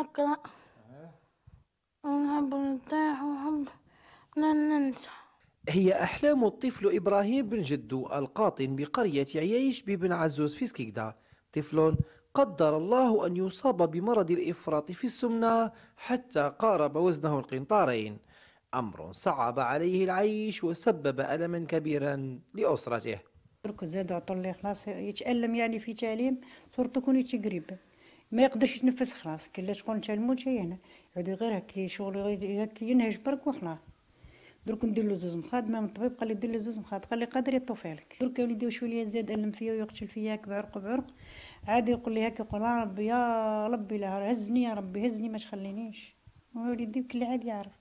نقرأ ونحب نرتاح ونحب ننسى هي أحلام الطفل إبراهيم بن جدو القاطن بقرية عيايش ببن عزوز في سكيكدا طفل قدر الله أن يصاب بمرض الإفراط في السمنة حتى قارب وزنه القنطارين أمر صعب عليه العيش وسبب ألما كبيرا لأسرته زاد عطل خلاص يتألم يعني في تعليم صورته كون يتقريب ما يقدرش يتنفس خلاص كي لا شكون تاع الموت جاي هنا يعود غير هكا شغل غير ينهج برك وخلاص درك ندير له زوج مخاد من الطبيب قال لي دير له زوج مخاد قال لي قادر يطفي لك درك وليدي واش زاد الم فيا ويقتل فيا هاك بعرق بعرق عادي يقول لي هكا يقول ربي يا ربي لا هزني يا ربي هزني ما تخلينيش وليدي كل عاد يعرف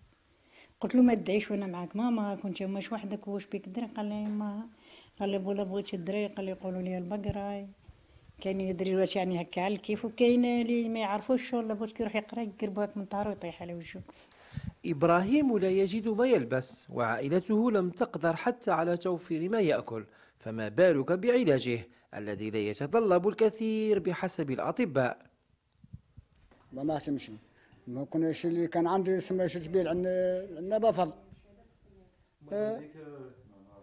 قلت له ما تدعيش وانا معاك ماما كنت ماش وحدك واش بيك دري قال لي ماما قال لي بولا بغيتش الدري قال لي يقولوا لي البقراي كاين يدري واش يعني هكا على الكيف وكاين اللي ما يعرفوش ولا بوش كيروح يقرا يقربوك من طارو يطيح على وجهه إبراهيم لا يجد ما يلبس وعائلته لم تقدر حتى على توفير ما يأكل فما بالك بعلاجه الذي لا يتطلب الكثير بحسب الأطباء ما سمشي ما كناش اللي كان عندي سما شفت به عندنا بفض اه؟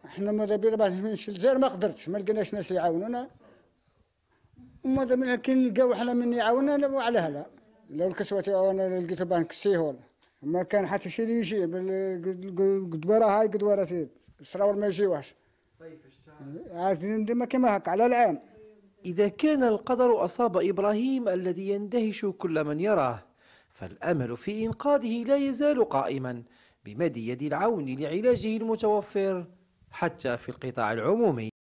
احنا ماذا بينا باش نمشي ما قدرتش ما لقيناش ناس يعاونونا وما من كان لقاو حنا من يعاونا انا على هلا لو الكسوة انا لقيت بنكسيه ولا ما كان حتى شي لي شي القدوره هاي قدوره سيب السراور ما يجيوهاش صيف شتاء ما كما هكا على العام إذا كان القدر أصاب إبراهيم الذي يندهش كل من يراه فالأمل في إنقاذه لا يزال قائما بمد يد العون لعلاجه المتوفر حتى في القطاع العمومي